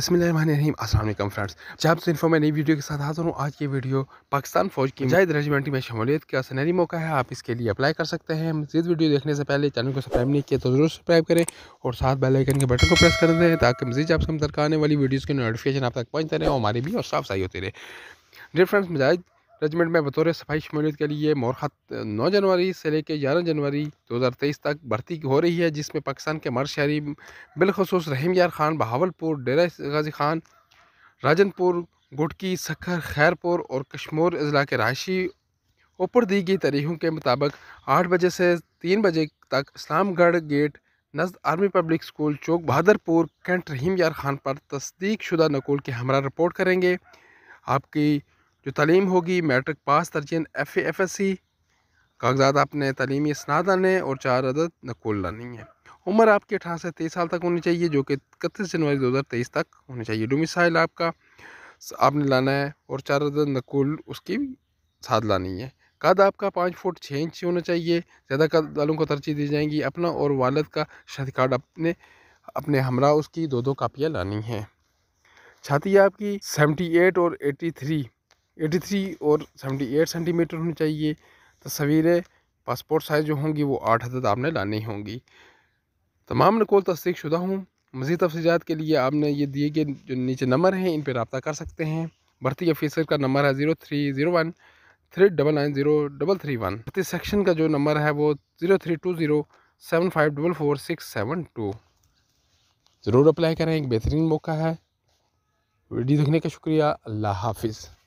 बिस्मिल्लाम अस्सलाम फ्रेंड्स जब से इन्फो मैं नई वीडियो के साथ हाजिर हूँ आज की वीडियो पाकिस्तान फौज की जायद रेजिमेंट में शमूलियत का सनहरी मौका है आप इसके लिए अप्लाई कर सकते हैं मजीद वीडियो देखने से पहले चैनल को सब्सक्राइब नहीं किया तो ज़रूर सब्सक्राइब करें और साथ बेलाइकन के बटन को प्रेस कर दें ताकि मजीद जब से आने वाली वीडियोज़ के नोटिफिकेशन आप तक पहुँचते रहें और हमारी भी और साफ सही होती रहे डियर फ्रेंड्स मजाज रेजिमेंट में बतौर सफाई शमूलियत के लिए मोरखत नौ जनवरी से लेकर ग्यारह जनवरी दो हज़ार तेईस तक भर्ती हो रही है जिसमें पाकिस्तान के मर शहरी बिलखसूस रहीम यार खान बहावलपुर डेरा गाजी खान राजनपुर गुटकी सखर खैरपुर और कश्मोर अजला के रहायशी ऊपर दी गई तारीखों के मुताबिक आठ बजे से तीन बजे तक इस्लामगढ़ गेट नजद army public school chowk Bahadurpur cantt Rahim Yar Khan पर तस्दीक शुदा नकुल के हमरा रिपोर्ट करेंगे आपकी जो तलीम होगी मैट्रिक पास तरजीन एफ एफ एस सी कागजात आपने तलीमी स्नात लाने और चार अदद नकुल लानी है उम्र आपकी अठारह से तेईस साल तक होनी चाहिए जो कि इकतीस जनवरी दो हज़ार तेईस तक होनी चाहिए डोमिसाइल आपका आपने लाना है और चार अदद नकुल उसकी साथ लानी है कद आपका पाँच फुट छः इंच होना चाहिए ज़्यादा कद वालों को तरजीह दी जाएंगी अपना और वालद का शहरी कार्ड अपने अपने हमरा उसकी दो दो कापियाँ लानी हैं छाती आपकी सेवेंटी एट और एटी थ्री 83 और 78 सेंटीमीटर होनी चाहिए तस्वीरें तो पासपोर्ट साइज़ जो होंगी वो आठ हदद आपने लानी होंगी तमाम नकोल तस्दीक शुदा हूँ मज़ीद तफसीत के लिए आपने ये दिए गए जो नीचे नंबर हैं इन पर रबता कर सकते हैं भर्ती ऑफिसर का नंबर है zero three zero one three double nine zero double three one भर्ती सेक्शन का जो नंबर है वो zero three two zero seven five double four six seven two ज़रूर अप्लाई करें एक बेहतरीन मौका है वीडियो देखने का शुक्रिया अल्लाह हाफिज़